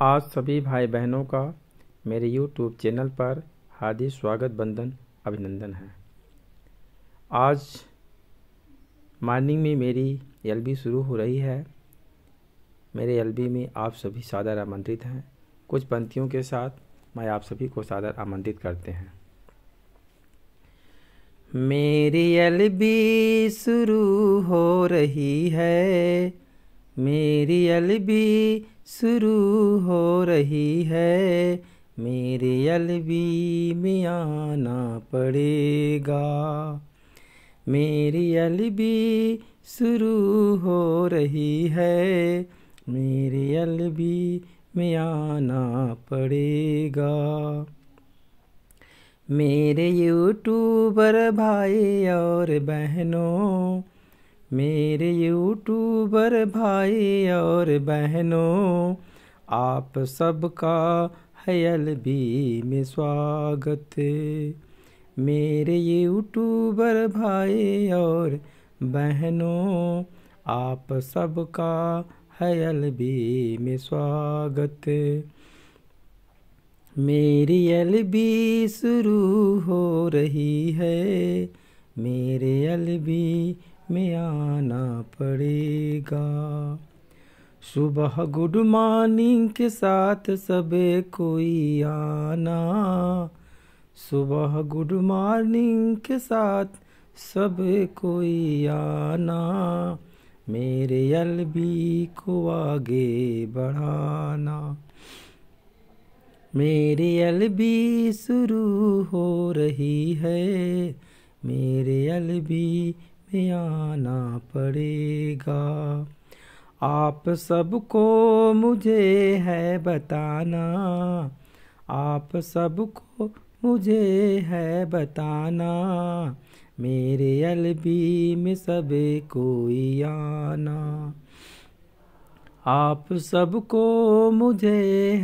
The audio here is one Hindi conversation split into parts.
आज सभी भाई बहनों का मेरे YouTube चैनल पर हार्दिक स्वागत बंधन अभिनंदन है आज मॉर्निंग में मेरी एल शुरू हो रही है मेरे एल में आप सभी सादर आमंत्रित हैं कुछ पंक्तियों के साथ मैं आप सभी को सादर आमंत्रित करते हैं मेरी एल शुरू हो रही है मेरी अलबी शुरू हो रही है मेरी अलबी में आना पड़ेगा मेरी अलबी शुरू हो रही है मेरी अलबी में आना पड़ेगा मेरे यूट्यूबर भाई और बहनों मेरे यूट्यूबर भाई और बहनों आप सबका हयल भी में स्वागत मेरे यूट्यूबर भाई और बहनों आप सबका हयल भी में स्वागत मेरी अलबी शुरू हो रही है मेरे अलबी में आना पड़ेगा सुबह गुड मॉर्निंग के साथ सबे कोई आना सुबह गुड मॉर्निंग के साथ सब कोई आना मेरे अलबी को आगे बढ़ाना मेरे अलबी शुरू हो रही है मेरे अलबी में आ पड़ेगा आप सबको मुझे है बताना आप सबको मुझे है बताना मेरे अलबी में सब कोई आना आप सबको मुझे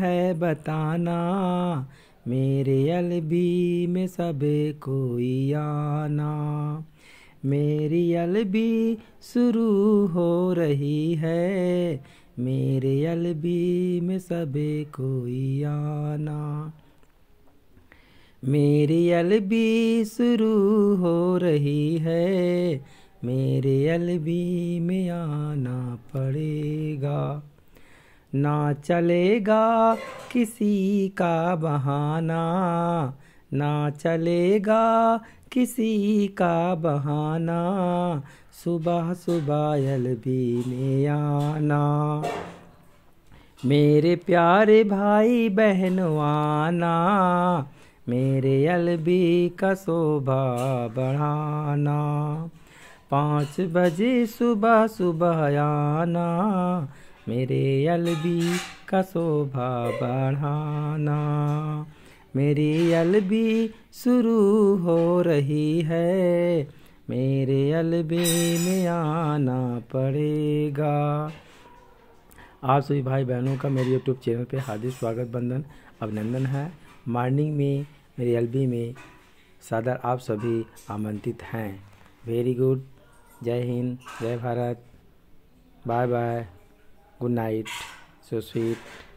है बताना मेरे अलबी में सब कोई आना मेरी अलबी शुरू हो रही है मेरे अलबी में सबे कोई आना मेरी अलबी शुरू हो रही है मेरे अलबी में आना पड़ेगा ना चलेगा किसी का बहाना ना चलेगा किसी का बहाना सुबह सुबह अलबी आना मेरे प्यारे भाई बहन आना मेरे अलबी का शोभा बढ़ाना पाँच बजे सुबह सुबह आना मेरे अलबी का शोभा बढ़ाना मेरी भी शुरू हो रही है मेरे भी में आना पड़ेगा आप सभी भाई बहनों का मेरे यूट्यूब चैनल पे हार्दिक स्वागत बंधन अभिनंदन है मॉर्निंग में मेरे एल में सादर आप सभी आमंत्रित हैं वेरी गुड जय हिंद जय Bharat bye bye good night so sweet